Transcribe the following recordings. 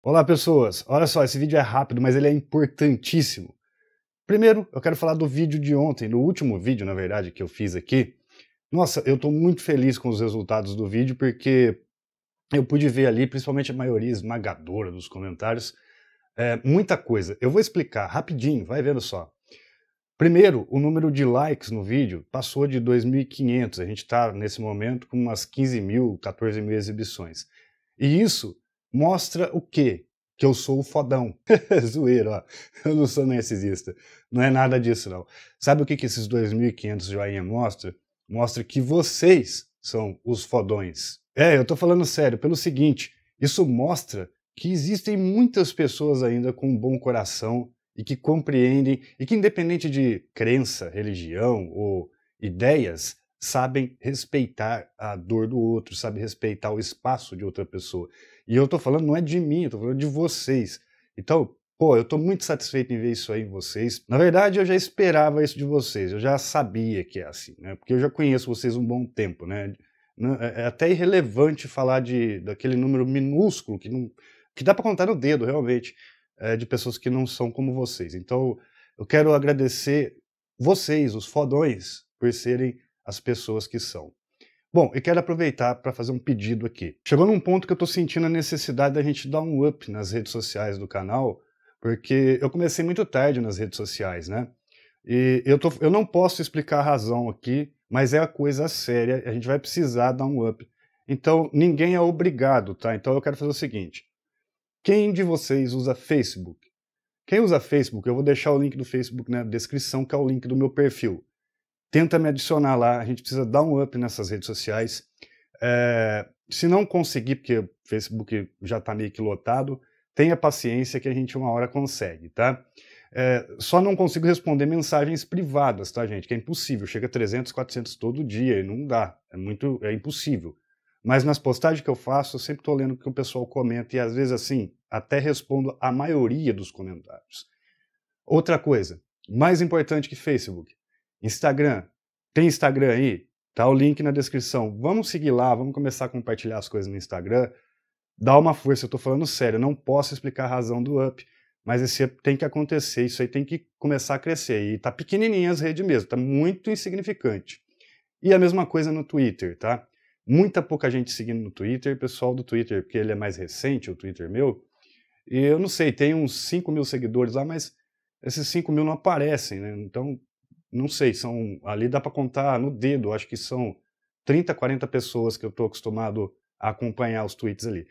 Olá pessoas, olha só, esse vídeo é rápido, mas ele é importantíssimo. Primeiro, eu quero falar do vídeo de ontem, do último vídeo, na verdade, que eu fiz aqui. Nossa, eu estou muito feliz com os resultados do vídeo, porque eu pude ver ali, principalmente a maioria esmagadora dos comentários, é, muita coisa. Eu vou explicar rapidinho, vai vendo só. Primeiro, o número de likes no vídeo passou de 2.500. A gente está, nesse momento, com umas 15 mil, 14 mil exibições. E isso Mostra o quê? Que eu sou o fodão. Zoeiro, ó. Eu não sou narcisista. Não é nada disso, não. Sabe o que, que esses 2.500 joinha mostra? Mostra que vocês são os fodões. É, eu tô falando sério, pelo seguinte, isso mostra que existem muitas pessoas ainda com um bom coração e que compreendem e que independente de crença, religião ou ideias, sabem respeitar a dor do outro, sabem respeitar o espaço de outra pessoa. E eu estou falando não é de mim, eu estou falando de vocês. Então, pô, eu estou muito satisfeito em ver isso aí em vocês. Na verdade, eu já esperava isso de vocês, eu já sabia que é assim, né? Porque eu já conheço vocês um bom tempo, né? É, é até irrelevante falar de, daquele número minúsculo que, não, que dá para contar no dedo, realmente, é, de pessoas que não são como vocês. Então, eu quero agradecer vocês, os fodões, por serem as pessoas que são. Bom, eu quero aproveitar para fazer um pedido aqui. Chegou num ponto que eu estou sentindo a necessidade da gente dar um up nas redes sociais do canal, porque eu comecei muito tarde nas redes sociais, né? E eu, tô, eu não posso explicar a razão aqui, mas é a coisa séria, a gente vai precisar dar um up. Então, ninguém é obrigado, tá? Então eu quero fazer o seguinte. Quem de vocês usa Facebook? Quem usa Facebook, eu vou deixar o link do Facebook na descrição, que é o link do meu perfil tenta me adicionar lá. A gente precisa dar um up nessas redes sociais. É, se não conseguir, porque o Facebook já está meio que lotado, tenha paciência que a gente uma hora consegue, tá? É, só não consigo responder mensagens privadas, tá, gente? Que é impossível. Chega 300, 400 todo dia e não dá. É muito, é impossível. Mas nas postagens que eu faço, eu sempre estou lendo o que o pessoal comenta e às vezes assim, até respondo a maioria dos comentários. Outra coisa, mais importante que Facebook, Instagram, tem Instagram aí? Tá o link na descrição. Vamos seguir lá, vamos começar a compartilhar as coisas no Instagram. Dá uma força, eu tô falando sério, não posso explicar a razão do up, mas esse up tem que acontecer, isso aí tem que começar a crescer. E tá pequenininha as redes mesmo, tá muito insignificante. E a mesma coisa no Twitter, tá? Muita pouca gente seguindo no Twitter, pessoal do Twitter, porque ele é mais recente, o Twitter meu, e eu não sei, tem uns 5 mil seguidores lá, mas esses 5 mil não aparecem, né? Então não sei, são ali dá para contar no dedo, acho que são 30, 40 pessoas que eu estou acostumado a acompanhar os tweets ali.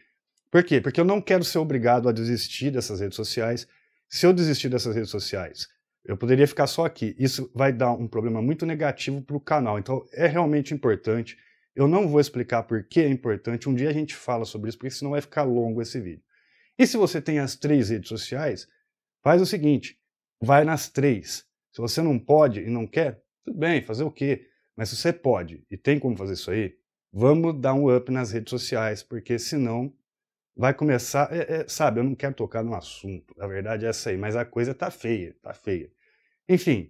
Por quê? Porque eu não quero ser obrigado a desistir dessas redes sociais. Se eu desistir dessas redes sociais, eu poderia ficar só aqui. Isso vai dar um problema muito negativo para o canal. Então é realmente importante. Eu não vou explicar por que é importante. Um dia a gente fala sobre isso, porque senão vai ficar longo esse vídeo. E se você tem as três redes sociais, faz o seguinte: vai nas três se você não pode e não quer, tudo bem, fazer o quê? Mas se você pode e tem como fazer isso aí, vamos dar um up nas redes sociais, porque senão vai começar. É, é, sabe, eu não quero tocar no assunto, a verdade é essa aí, mas a coisa tá feia, tá feia. Enfim,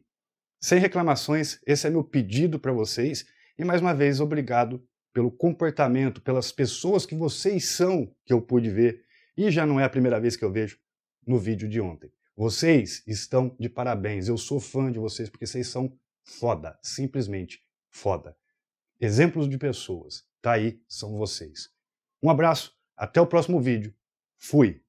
sem reclamações, esse é meu pedido para vocês e mais uma vez obrigado pelo comportamento, pelas pessoas que vocês são que eu pude ver e já não é a primeira vez que eu vejo no vídeo de ontem. Vocês estão de parabéns. Eu sou fã de vocês porque vocês são foda, simplesmente foda. Exemplos de pessoas, tá aí, são vocês. Um abraço, até o próximo vídeo. Fui.